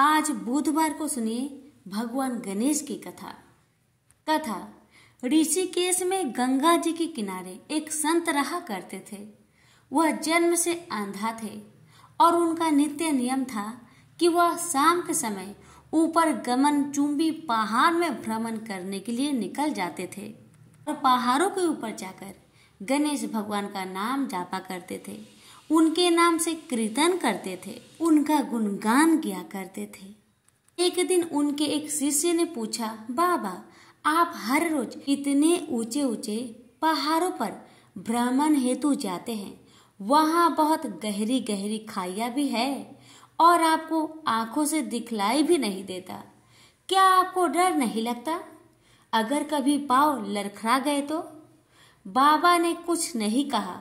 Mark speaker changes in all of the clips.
Speaker 1: आज बुधवार को सुनिए भगवान गणेश की कथा कथा ऋषिकेश में गंगा जी के किनारे एक संत रहा करते थे वह जन्म से अंधा थे और उनका नित्य नियम था कि वह शाम के समय ऊपर गमन चुंबी पहाड़ में भ्रमण करने के लिए निकल जाते थे और पहाड़ों के ऊपर जाकर गणेश भगवान का नाम जापा करते थे उनके नाम से कीर्तन करते थे उनका गुणगान किया करते थे एक दिन उनके एक शिष्य ने पूछा बाबा आप हर रोज इतने ऊंचे ऊंचे पहाड़ों पर भ्रमण हेतु जाते हैं वहाँ बहुत गहरी गहरी खाइया भी है और आपको आंखों से दिखलाई भी नहीं देता क्या आपको डर नहीं लगता अगर कभी पाव लड़खड़ा गए तो बाबा ने कुछ नहीं कहा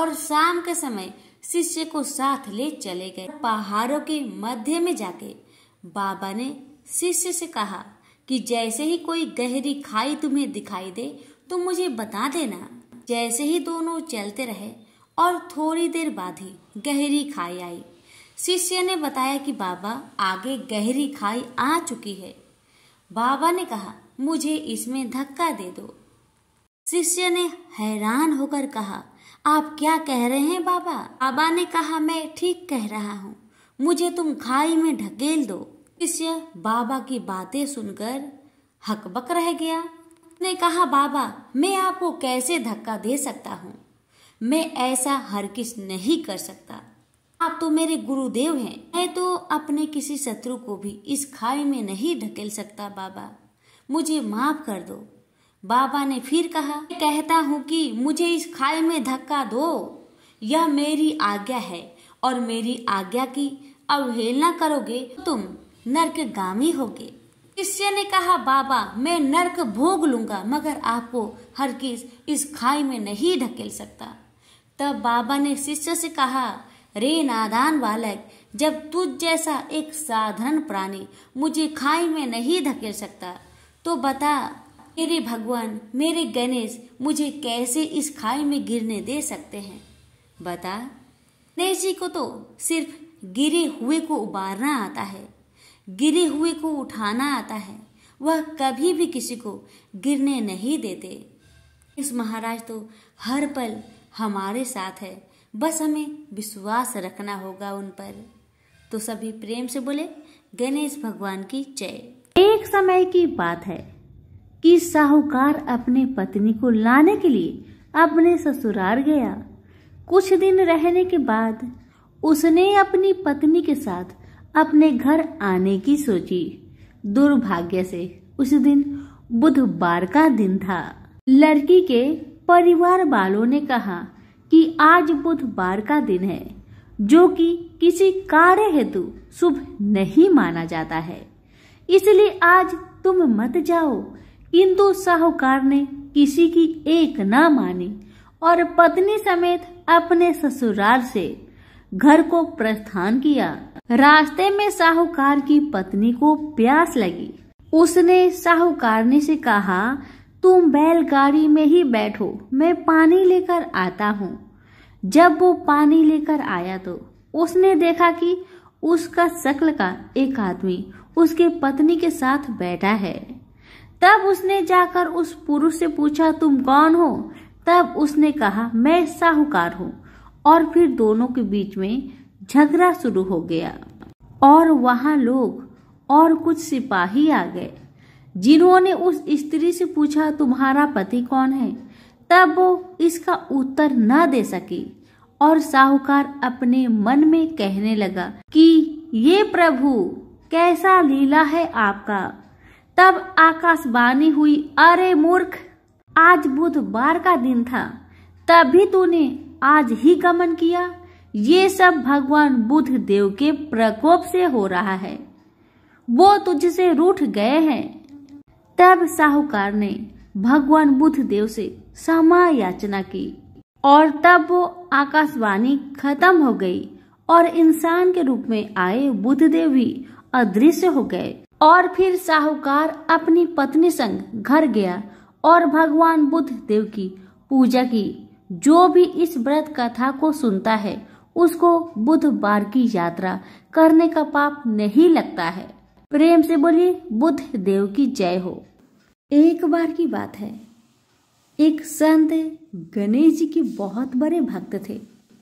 Speaker 1: और शाम के समय शिष्य को साथ ले चले गए पहाड़ों के मध्य में जाके बाबा ने शिष्य से कहा कि जैसे ही कोई गहरी खाई तुम्हें दिखाई दे तो मुझे बता देना जैसे ही दोनों चलते रहे और थोड़ी देर बाद ही गहरी खाई आई शिष्य ने बताया कि बाबा आगे गहरी खाई आ चुकी है बाबा ने कहा मुझे इसमें धक्का दे दो शिष्य ने हैरान होकर कहा आप क्या कह रहे हैं बाबा बाबा ने कहा मैं ठीक कह रहा हूँ मुझे तुम खाई में ढकेल दो शिष्य बाबा की बातें सुनकर हकबक रह गया ने कहा बाबा मैं आपको कैसे धक्का दे सकता हूँ मैं ऐसा हर किस नहीं कर सकता आप तो मेरे गुरुदेव हैं मैं तो अपने किसी शत्रु को भी इस खाई में नहीं ढकेल सकता बाबा मुझे माफ कर दो बाबा ने फिर कहा कहता हूँ कि मुझे इस खाई में धक्का दो यह मेरी आज्ञा है और मेरी आज्ञा की अवहेलना करोगे तो तुम नर्क गामी होगे शिष्य ने कहा बाबा मैं नर्क भोग लूंगा मगर आपको हर किस इस खाई में नहीं ढकेल सकता तब बाबा ने शिष्य से कहा रे नादान बालक जब तुझ जैसा एक साधारण प्राणी मुझे खाई में नहीं धकेल सकता तो बता मेरे भगवान मेरे गणेश मुझे कैसे इस खाई में गिरने दे सकते हैं बता गणेश जी को तो सिर्फ गिरे हुए को उबारना आता है गिरे हुए को उठाना आता है वह कभी भी किसी को गिरने नहीं देते इस महाराज तो हर पल हमारे साथ है बस हमें विश्वास रखना होगा उन पर तो सभी प्रेम से बोले गणेश भगवान की जय एक समय की बात है कि साहूकार अपने पत्नी को लाने के लिए अपने ससुराल गया कुछ दिन रहने के बाद उसने अपनी पत्नी के साथ अपने घर आने की सोची दुर्भाग्य से उस दिन बुधवार का दिन था लड़की के परिवार वालों ने कहा कि आज बुधवार का दिन है जो कि किसी कार्य हेतु शुभ नहीं माना जाता है इसलिए आज तुम मत जाओ किंतु साहूकार ने किसी की एक न मानी और पत्नी समेत अपने ससुराल से घर को प्रस्थान किया रास्ते में साहूकार की पत्नी को प्यास लगी उसने साहूकारनी से कहा तुम बैलगाड़ी में ही बैठो मैं पानी लेकर आता हूँ जब वो पानी लेकर आया तो उसने देखा कि उसका शक्ल का एक आदमी उसके पत्नी के साथ बैठा है तब उसने जाकर उस पुरुष से पूछा तुम कौन हो तब उसने कहा मैं साहूकार हूँ और फिर दोनों के बीच में झगड़ा शुरू हो गया और वहाँ लोग और कुछ सिपाही आ गए जिन्होंने उस स्त्री से पूछा तुम्हारा पति कौन है तब वो इसका उत्तर न दे सकी और साहूकार अपने मन में कहने लगा कि ये प्रभु कैसा लीला है आपका तब आकाशवाणी हुई अरे मूर्ख आज बुधवार का दिन था तभी तूने आज ही गमन किया ये सब भगवान बुद्ध देव के प्रकोप से हो रहा है वो तुझसे रूठ गए हैं तब साहूकार ने भगवान बुद्ध देव से क्षमा याचना की और तब वो आकाशवाणी खत्म हो गई और इंसान के रूप में आए बुद्ध देव भी अदृश्य हो गए और फिर साहूकार अपनी पत्नी संग घर गया और भगवान बुद्ध देव की पूजा की जो भी इस व्रत कथा को सुनता है उसको बुधवार की यात्रा करने का पाप नहीं लगता है प्रेम से बोली बुद्ध देव की जय हो एक बार की बात है एक संत गणेश जी के बहुत बड़े भक्त थे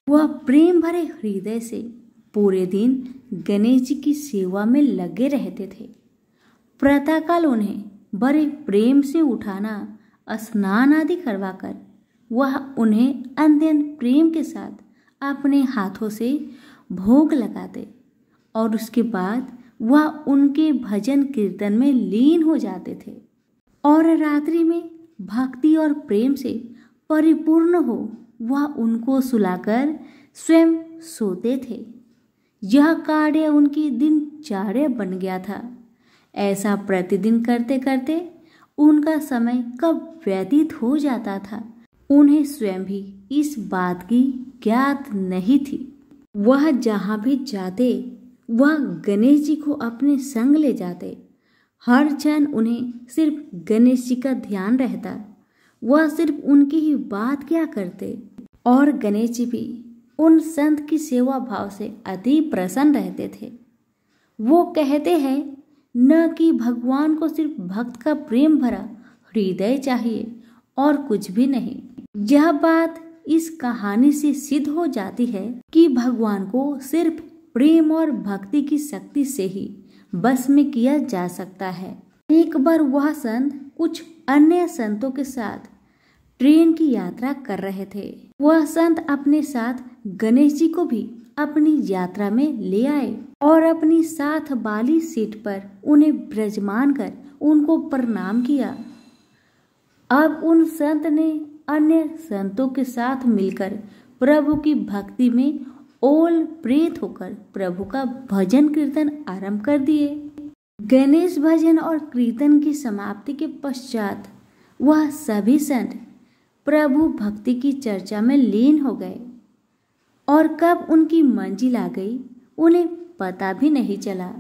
Speaker 1: वह प्रेम भरे हृदय से पूरे दिन गणेश जी की सेवा में लगे रहते थे प्रातःकाल उन्हें बड़े प्रेम से उठाना स्नान आदि करवाकर वह उन्हें अत्यंत प्रेम के साथ अपने हाथों से भोग लगाते और उसके बाद वह उनके भजन कीर्तन में लीन हो जाते थे और रात्रि में भक्ति और प्रेम से परिपूर्ण हो वह उनको सुलाकर स्वयं सोते थे यह कार्य उनकी दिनचर्या बन गया था ऐसा प्रतिदिन करते करते उनका समय कब व्यतीत हो जाता था उन्हें स्वयं भी इस बात की ज्ञात नहीं थी वह जहाँ भी जाते वह गणेश जी को अपने संग ले जाते हर क्षण उन्हें सिर्फ गणेश जी का ध्यान रहता वह सिर्फ उनकी ही बात क्या करते और गणेश जी भी उन संत की सेवा भाव से अति प्रसन्न रहते थे वो कहते हैं न कि भगवान को सिर्फ भक्त का प्रेम भरा हृदय चाहिए और कुछ भी नहीं यह बात इस कहानी से सिद्ध हो जाती है कि भगवान को सिर्फ प्रेम और भक्ति की शक्ति से ही बस में किया जा सकता है एक बार वह संत कुछ अन्य संतों के साथ ट्रेन की यात्रा कर रहे थे वह संत अपने साथ गणेश जी को भी अपनी यात्रा में ले आए और अपनी साथ बाली सीट पर उन्हें ब्रजमान कर उनको प्रणाम किया अब उन संत ने अन्य संतों के साथ मिलकर प्रभु की भक्ति में ओल प्रेत होकर प्रभु का भजन कीर्तन आरंभ कर दिए गणेश भजन और कीर्तन की समाप्ति के पश्चात वह सभी संत प्रभु भक्ति की चर्चा में लीन हो गए और कब उनकी मंजिल आ गई उन्हें पता भी नहीं चला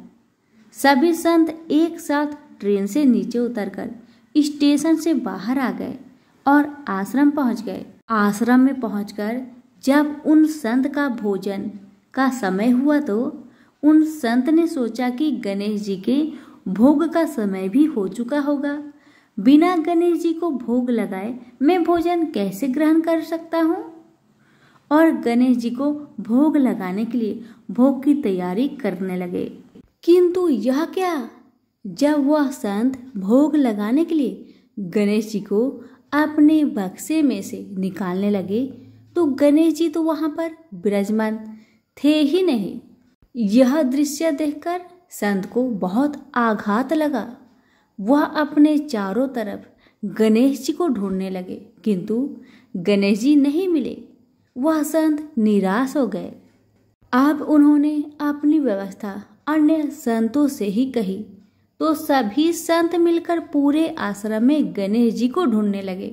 Speaker 1: सभी संत एक साथ ट्रेन से नीचे उतरकर स्टेशन से बाहर आ गए और आश्रम पहुंच गए आश्रम में पहुंचकर जब उन संत का भोजन का समय हुआ तो उन संत ने सोचा कि गणेश जी के भोग का समय भी हो चुका होगा बिना गणेश जी को भोग लगाए मैं भोजन कैसे ग्रहण कर सकता हूँ और गणेश जी को भोग लगाने के लिए भोग की तैयारी करने लगे किंतु यह क्या जब वह संत भोग लगाने के लिए गणेश जी को अपने बक्से में से निकालने लगे तो गणेश जी तो वहाँ पर विराजमान थे ही नहीं यह दृश्य देखकर संत को बहुत आघात लगा वह अपने चारों तरफ गणेश जी को ढूंढने लगे किंतु गणेश जी नहीं मिले वह संत निराश हो गए अब उन्होंने अपनी व्यवस्था अन्य संतों से ही कही तो सभी संत मिलकर पूरे आश्रम में गणेश जी को ढूंढने लगे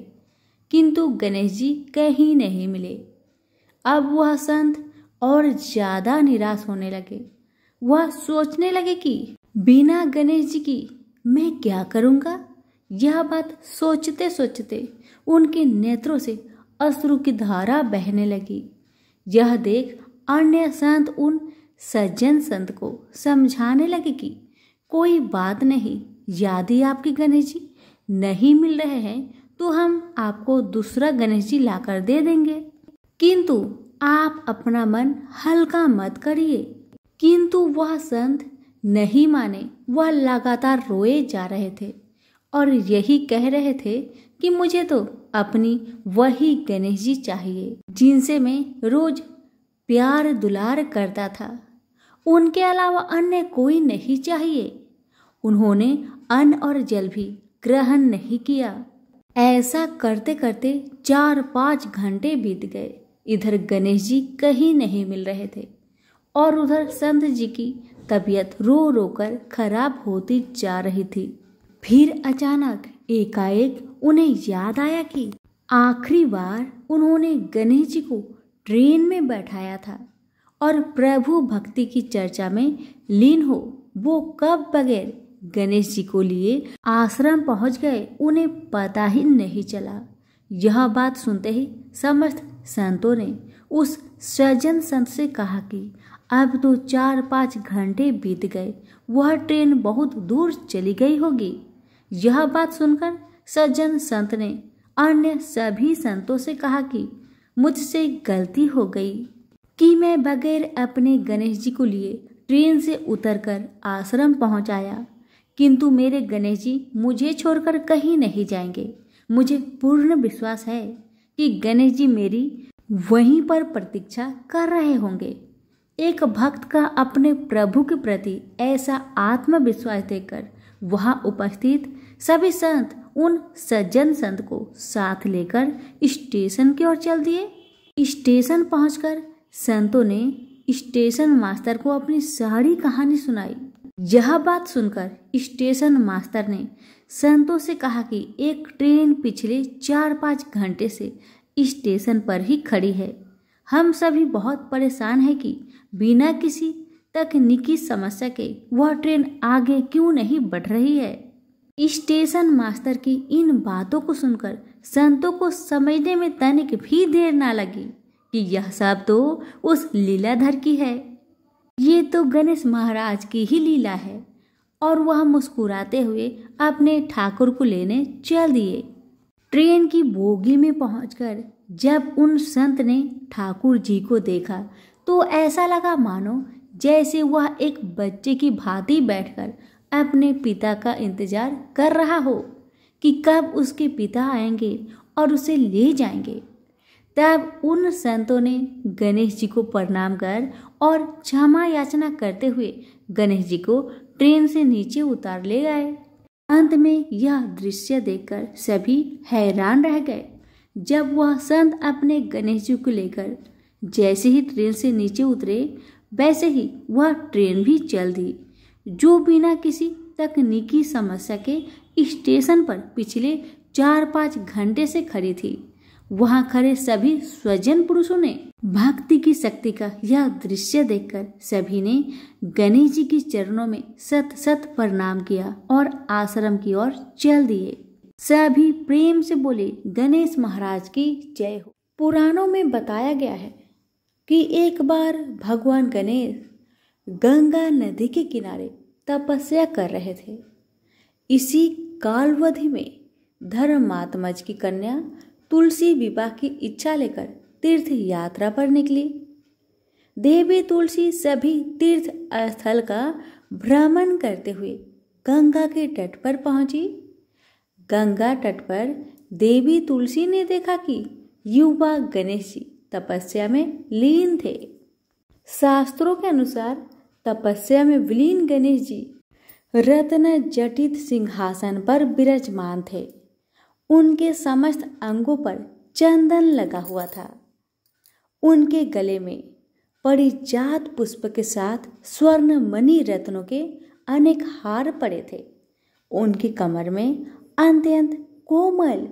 Speaker 1: किंतु गणेश जी कहीं नहीं मिले अब वह संत और ज़्यादा निराश होने लगे वह सोचने लगे कि बिना गणेश जी की मैं क्या करूँगा यह बात सोचते सोचते उनके नेत्रों से अश्रु की धारा बहने लगी यह देख अन्य संत उन सज्जन संत को समझाने लगे कि कोई बात नहीं यदि आपके गणेश जी नहीं मिल रहे हैं तो हम आपको दूसरा गणेश जी लाकर दे देंगे किंतु आप अपना मन हल्का मत करिए किंतु वह संत नहीं माने वह लगातार रोए जा रहे थे और यही कह रहे थे कि मुझे तो अपनी वही गणेश जी चाहिए जिनसे मैं रोज प्यार दुलार करता था उनके अलावा अन्य कोई नहीं चाहिए उन्होंने अन्न और जल भी ग्रहण नहीं किया ऐसा करते करते चार पाँच घंटे बीत गए इधर गणेश जी कहीं नहीं मिल रहे थे और उधर संत जी की तबीयत रो रो कर खराब होती जा रही थी फिर अचानक एकाएक उन्हें याद आया कि आखिरी बार उन्होंने गणेश जी को ट्रेन में बैठाया था और प्रभु भक्ति की चर्चा में लीन हो वो कब बगैर गणेश जी को लिए आश्रम पहुंच गए उन्हें पता ही नहीं चला यह बात सुनते ही समस्त संतों ने उस सज्जन संत से कहा कि अब तो चार पाँच घंटे बीत गए वह ट्रेन बहुत दूर चली गई होगी यह बात सुनकर सज्जन संत ने अन्य सभी संतों से कहा कि मुझसे गलती हो गई कि मैं बगैर अपने गणेश जी को लिए ट्रेन से उतरकर आश्रम पहुंचाया किंतु मेरे गणेश जी मुझे छोड़कर कहीं नहीं जाएंगे मुझे पूर्ण विश्वास है कि गणेश जी मेरी वहीं पर प्रतीक्षा कर रहे होंगे एक भक्त का अपने प्रभु के प्रति ऐसा आत्मविश्वास देकर वहाँ उपस्थित सभी संत उन सज्जन संत को साथ लेकर स्टेशन की ओर चल दिए स्टेशन पहुंचकर संतों ने स्टेशन मास्टर को अपनी सारी कहानी सुनाई यह बात सुनकर स्टेशन मास्टर ने संतों से कहा कि एक ट्रेन पिछले चार पाँच घंटे से स्टेशन पर ही खड़ी है हम सभी बहुत परेशान हैं कि बिना किसी तकनीकी समस्या के वह ट्रेन आगे क्यों नहीं बढ़ रही है स्टेशन मास्टर की इन बातों को सुनकर संतों को समझने में तनिक भी देर ना लगी कि यह सब तो उस लीलाधर की है ये तो गणेश महाराज की ही लीला है और वह मुस्कुराते हुए अपने ठाकुर को लेने चल दिए ट्रेन की बोगी में पहुंचकर जब उन संत ने ठाकुर जी को देखा तो ऐसा लगा मानो जैसे वह एक बच्चे की भांति बैठकर अपने पिता का इंतजार कर रहा हो कि कब उसके पिता आएंगे और उसे ले जाएंगे तब उन संतों ने गणेश जी को प्रणाम कर और क्षमा याचना करते हुए गणेश जी को ट्रेन से नीचे उतार ले गए अंत में यह दृश्य देखकर सभी हैरान रह गए जब वह संत अपने गणेश जी को लेकर जैसे ही ट्रेन से नीचे उतरे वैसे ही वह ट्रेन भी चल दी जो बिना किसी तकनीकी समस्या के स्टेशन पर पिछले चार पाँच घंटे से खड़ी थी वहां खड़े सभी स्वजन पुरुषों ने भक्ति की शक्ति का यह दृश्य देखकर सभी ने गणेश जी के चरणों में सत सत प्रणाम किया और आश्रम की ओर चल दिए सभी प्रेम से बोले गणेश महाराज की जय हो पुराणों में बताया गया है कि एक बार भगवान गणेश गंगा नदी के किनारे तपस्या कर रहे थे इसी कालवधि में धर्मात्मज की कन्या तुलसी विवाह की इच्छा लेकर तीर्थ यात्रा पर निकली देवी तुलसी सभी तीर्थ स्थल का भ्रमण करते हुए गंगा के तट पर पहुंची गंगा तट पर देवी तुलसी ने देखा कि युवा गणेश जी तपस्या में लीन थे शास्त्रों के अनुसार तपस्या में विलीन गणेश जी रत्न जटित सिंहासन पर विराजमान थे उनके समस्त अंगों पर चंदन लगा हुआ था उनके गले में परिजात पुष्प के साथ स्वर्ण मणि रत्नों के अनेक हार पड़े थे उनकी कमर में अंत्यंत कोमल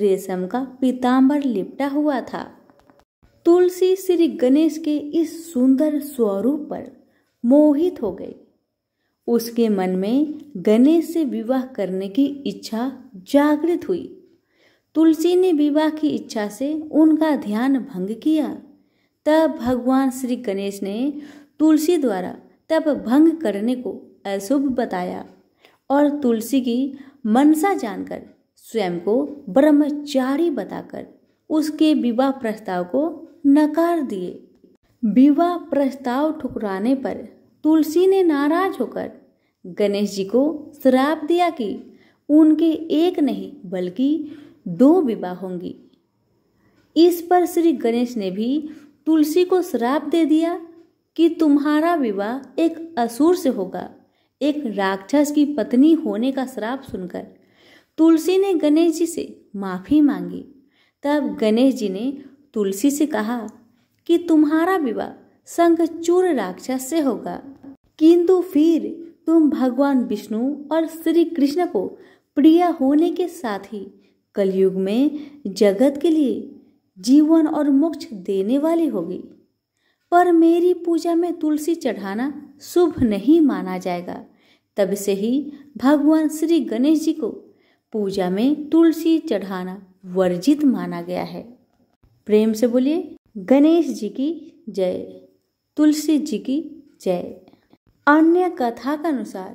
Speaker 1: रेशम का पीताम्बर लिपटा हुआ था तुलसी श्री गणेश के इस सुंदर स्वरूप पर मोहित हो गई उसके मन में गणेश से विवाह करने की इच्छा जागृत हुई तुलसी ने विवाह की इच्छा से उनका ध्यान भंग किया तब भगवान श्री गणेश ने तुलसी द्वारा तब भंग करने को अशुभ बताया और तुलसी की मनसा जानकर स्वयं को ब्रह्मचारी बताकर उसके विवाह प्रस्ताव को नकार दिए विवाह प्रस्ताव ठुकराने पर तुलसी ने नाराज होकर गणेश जी को श्राप दिया कि उनके एक नहीं बल्कि दो विवाह होंगी इस पर श्री गणेश ने भी तुलसी को श्राप दे दिया कि तुम्हारा विवाह एक असुर से होगा एक राक्षस की पत्नी होने का श्राप सुनकर तुलसी ने गणेश जी से माफ़ी मांगी तब गणेश जी ने तुलसी से कहा कि तुम्हारा विवाह चूर राक्षस से होगा किंतु फिर तुम भगवान विष्णु और श्री कृष्ण को प्रिय होने के साथ ही कलयुग में जगत के लिए जीवन और मोक्ष देने वाली होगी पर मेरी पूजा में तुलसी चढ़ाना शुभ नहीं माना जाएगा तब से ही भगवान श्री गणेश जी को पूजा में तुलसी चढ़ाना वर्जित माना गया है प्रेम से बोलिए गणेश जी की जय तुलसी जी की जय अन्य कथा के अनुसार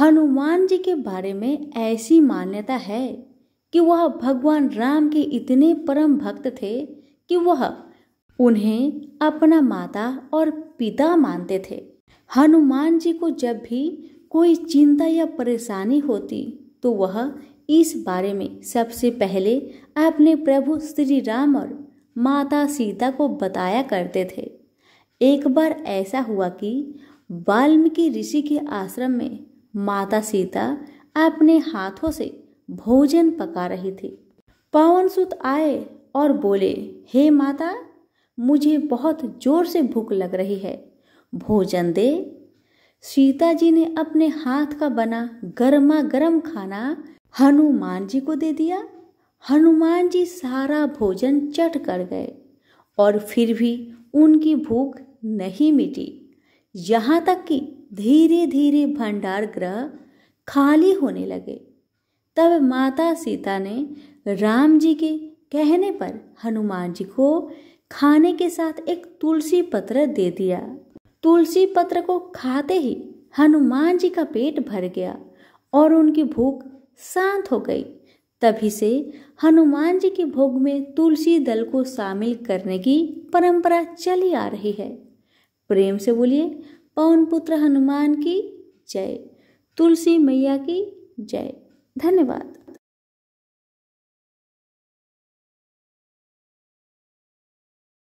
Speaker 1: हनुमान जी के बारे में ऐसी मान्यता है कि वह भगवान राम के इतने परम भक्त थे कि वह उन्हें अपना माता और पिता मानते थे हनुमान जी को जब भी कोई चिंता या परेशानी होती तो वह इस बारे में सबसे पहले अपने प्रभु श्री राम और माता सीता को बताया करते थे एक बार ऐसा हुआ कि वाल्मीकि ऋषि के आश्रम में माता सीता अपने हाथों से भोजन पका रही थी पावन सुत आए और बोले हे माता मुझे बहुत जोर से भूख लग रही है भोजन दे सीता जी ने अपने हाथ का बना गर्मा गर्म खाना हनुमान जी को दे दिया हनुमान जी सारा भोजन चट कर गए और फिर भी उनकी भूख नहीं मिटी यहाँ तक कि धीरे धीरे भंडार ग्रह खाली होने लगे तब माता सीता ने राम जी के कहने पर हनुमान जी को खाने के साथ एक तुलसी पत्र दे दिया तुलसी पत्र को खाते ही हनुमान जी का पेट भर गया और उनकी भूख शांत हो गई तभी से हनुमान जी के भोग में तुलसी दल को शामिल करने की परंपरा चली आ रही है प्रेम से बोलिए पवन पुत्र हनुमान की जय तुलसी मैया की जय धन्यवाद